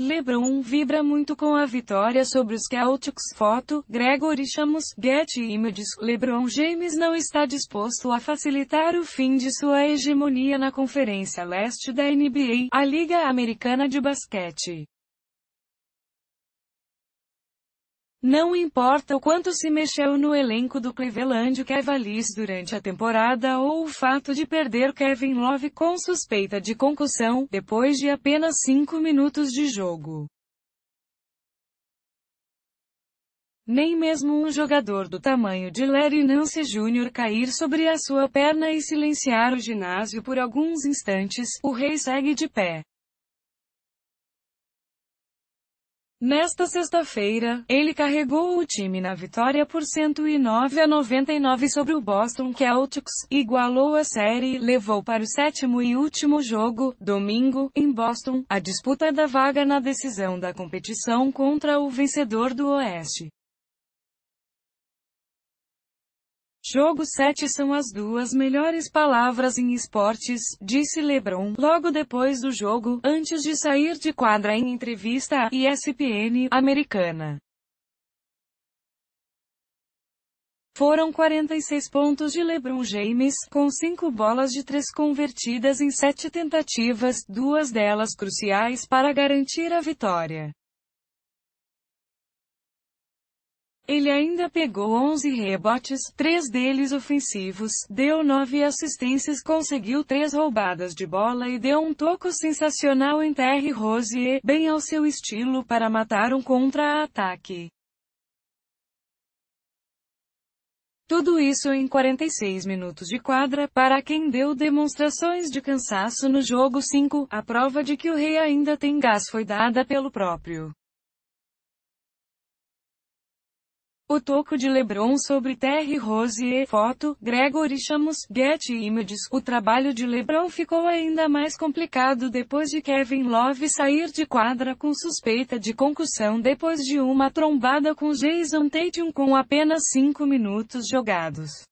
LeBron vibra muito com a vitória sobre os Celtics. Foto, Gregory Chamos, Getty Images. LeBron James não está disposto a facilitar o fim de sua hegemonia na Conferência Leste da NBA, a Liga Americana de Basquete. Não importa o quanto se mexeu no elenco do Cleveland Cavaliers durante a temporada ou o fato de perder Kevin Love com suspeita de concussão, depois de apenas 5 minutos de jogo. Nem mesmo um jogador do tamanho de Larry Nance Jr. cair sobre a sua perna e silenciar o ginásio por alguns instantes, o rei segue de pé. Nesta sexta-feira, ele carregou o time na vitória por 109 a 99 sobre o Boston Celtics, igualou a série e levou para o sétimo e último jogo, domingo, em Boston, a disputa da vaga na decisão da competição contra o vencedor do Oeste. Jogo 7 são as duas melhores palavras em esportes, disse LeBron, logo depois do jogo, antes de sair de quadra em entrevista à ESPN americana. Foram 46 pontos de LeBron James, com 5 bolas de 3 convertidas em 7 tentativas, duas delas cruciais para garantir a vitória. Ele ainda pegou 11 rebotes, três deles ofensivos, deu nove assistências, conseguiu três roubadas de bola e deu um toco sensacional em Terry Rozier, bem ao seu estilo para matar um contra-ataque. Tudo isso em 46 minutos de quadra, para quem deu demonstrações de cansaço no jogo 5, a prova de que o rei ainda tem gás foi dada pelo próprio O toco de LeBron sobre Terry Rose e foto, Gregory Chamos, Getty Images. O trabalho de LeBron ficou ainda mais complicado depois de Kevin Love sair de quadra com suspeita de concussão depois de uma trombada com Jason Tatum com apenas 5 minutos jogados.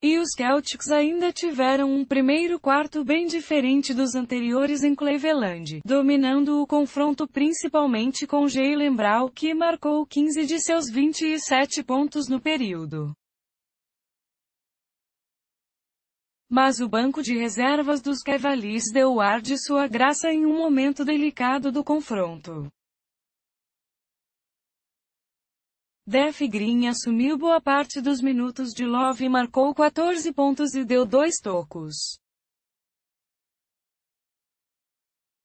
E os Celtics ainda tiveram um primeiro quarto bem diferente dos anteriores em Cleveland, dominando o confronto principalmente com Jaylen Brown, que marcou 15 de seus 27 pontos no período. Mas o banco de reservas dos Cavaliers deu ar de sua graça em um momento delicado do confronto. Def Green assumiu boa parte dos minutos de Love e marcou 14 pontos e deu dois tocos.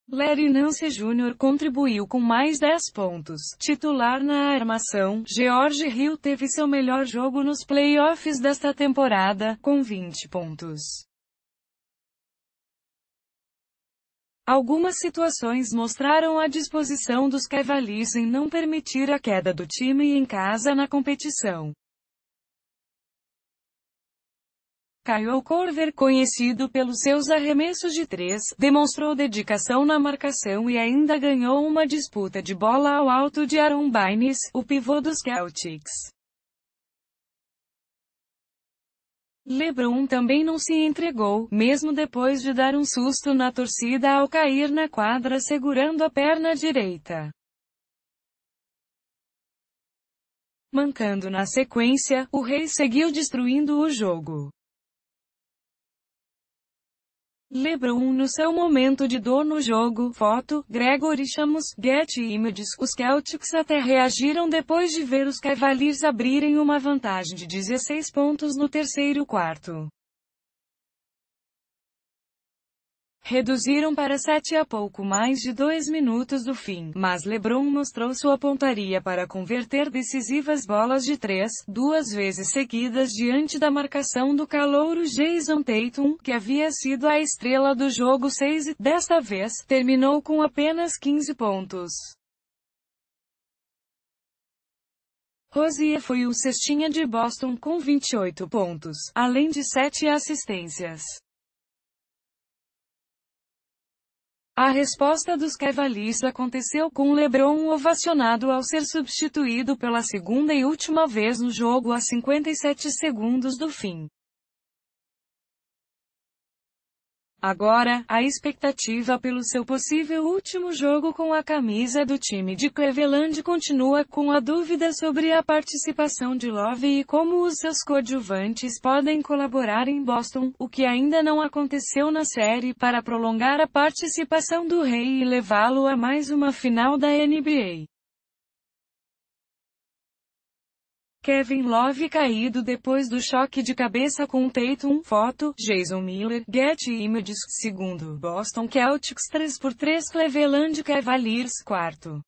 Larry Nance Jr. contribuiu com mais 10 pontos. Titular na armação, George Hill teve seu melhor jogo nos playoffs desta temporada, com 20 pontos. Algumas situações mostraram a disposição dos Cavaliers em não permitir a queda do time em casa na competição. Kyle Corver, conhecido pelos seus arremessos de três, demonstrou dedicação na marcação e ainda ganhou uma disputa de bola ao alto de Aaron Bynes, o pivô dos Celtics. LeBron também não se entregou, mesmo depois de dar um susto na torcida ao cair na quadra segurando a perna direita. Mancando na sequência, o rei seguiu destruindo o jogo. LeBron no seu momento de dor no jogo, foto, Gregory Chamos, Getty Images, os Celtics até reagiram depois de ver os Cavaliers abrirem uma vantagem de 16 pontos no terceiro quarto. reduziram para sete a pouco mais de dois minutos do fim, mas LeBron mostrou sua pontaria para converter decisivas bolas de três, duas vezes seguidas diante da marcação do calouro Jason Tatum, que havia sido a estrela do jogo 6 e, desta vez, terminou com apenas 15 pontos. Rosier foi o cestinha de Boston com 28 pontos, além de 7 assistências. A resposta dos Cavaliers aconteceu com LeBron ovacionado ao ser substituído pela segunda e última vez no jogo a 57 segundos do fim. Agora, a expectativa pelo seu possível último jogo com a camisa do time de Cleveland continua com a dúvida sobre a participação de Love e como os seus coadjuvantes podem colaborar em Boston, o que ainda não aconteceu na série para prolongar a participação do rei e levá-lo a mais uma final da NBA. Kevin Love caído depois do choque de cabeça com Tatum. Foto, Jason Miller, Getty Images. Segundo, Boston Celtics 3 por 3 Cleveland Cavaliers. Quarto.